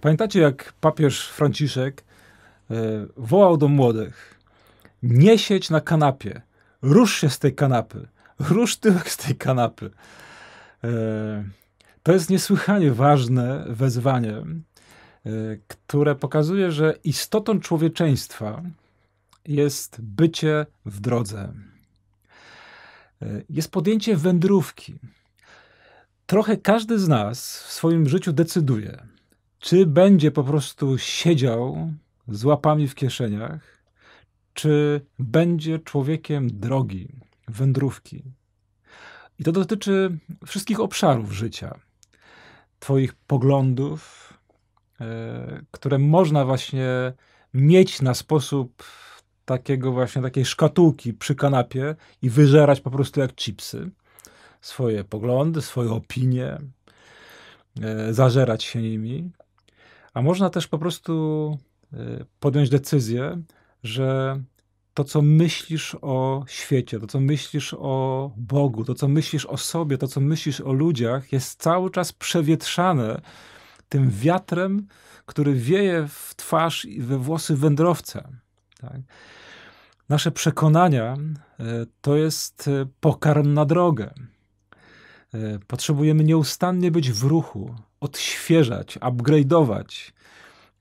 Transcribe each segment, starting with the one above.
Pamiętacie, jak papież Franciszek e, wołał do młodych: Nie siedź na kanapie, rusz się z tej kanapy, rusz tyłek z tej kanapy. E, to jest niesłychanie ważne wezwanie, e, które pokazuje, że istotą człowieczeństwa jest bycie w drodze. Jest podjęcie wędrówki. Trochę każdy z nas w swoim życiu decyduje, czy będzie po prostu siedział z łapami w kieszeniach, czy będzie człowiekiem drogi, wędrówki. I to dotyczy wszystkich obszarów życia, Twoich poglądów, e, które można właśnie mieć na sposób takiego właśnie takiej szkatułki przy kanapie i wyżerać po prostu jak chipsy swoje poglądy, swoje opinie, e, zażerać się nimi a można też po prostu y, podjąć decyzję, że to, co myślisz o świecie, to, co myślisz o Bogu, to, co myślisz o sobie, to, co myślisz o ludziach, jest cały czas przewietrzane tym wiatrem, który wieje w twarz i we włosy wędrowca. Tak? Nasze przekonania y, to jest y, pokarm na drogę. Potrzebujemy nieustannie być w ruchu, odświeżać, upgrade'ować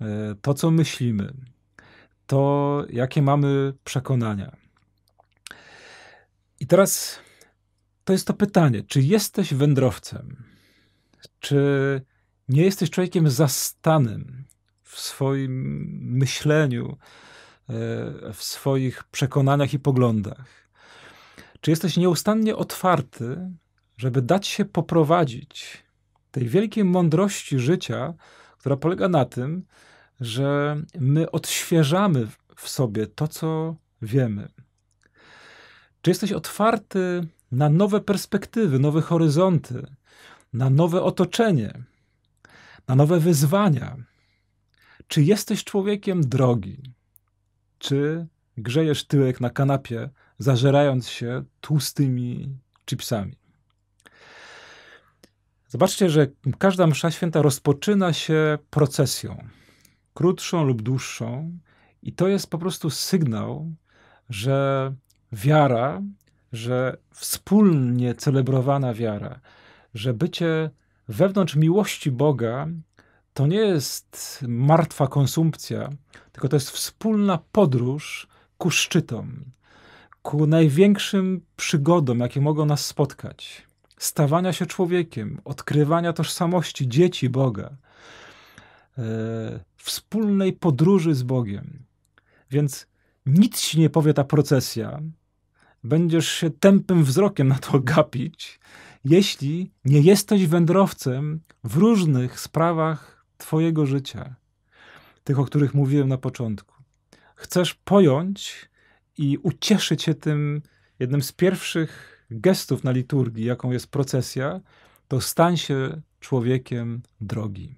e, to, co myślimy, to, jakie mamy przekonania. I teraz to jest to pytanie, czy jesteś wędrowcem? Czy nie jesteś człowiekiem zastanym w swoim myśleniu, e, w swoich przekonaniach i poglądach? Czy jesteś nieustannie otwarty, żeby dać się poprowadzić tej wielkiej mądrości życia, która polega na tym, że my odświeżamy w sobie to, co wiemy. Czy jesteś otwarty na nowe perspektywy, nowe horyzonty, na nowe otoczenie, na nowe wyzwania? Czy jesteś człowiekiem drogi? Czy grzejesz tyłek na kanapie, zażerając się tłustymi chipsami? Zobaczcie, że każda msza święta rozpoczyna się procesją, krótszą lub dłuższą, i to jest po prostu sygnał, że wiara, że wspólnie celebrowana wiara, że bycie wewnątrz miłości Boga to nie jest martwa konsumpcja, tylko to jest wspólna podróż ku szczytom, ku największym przygodom, jakie mogą nas spotkać stawania się człowiekiem, odkrywania tożsamości dzieci Boga, e, wspólnej podróży z Bogiem. Więc nic ci nie powie ta procesja. Będziesz się tępym wzrokiem na to gapić, jeśli nie jesteś wędrowcem w różnych sprawach Twojego życia, tych, o których mówiłem na początku. Chcesz pojąć i ucieszyć się tym jednym z pierwszych gestów na liturgii, jaką jest procesja, to stań się człowiekiem drogi.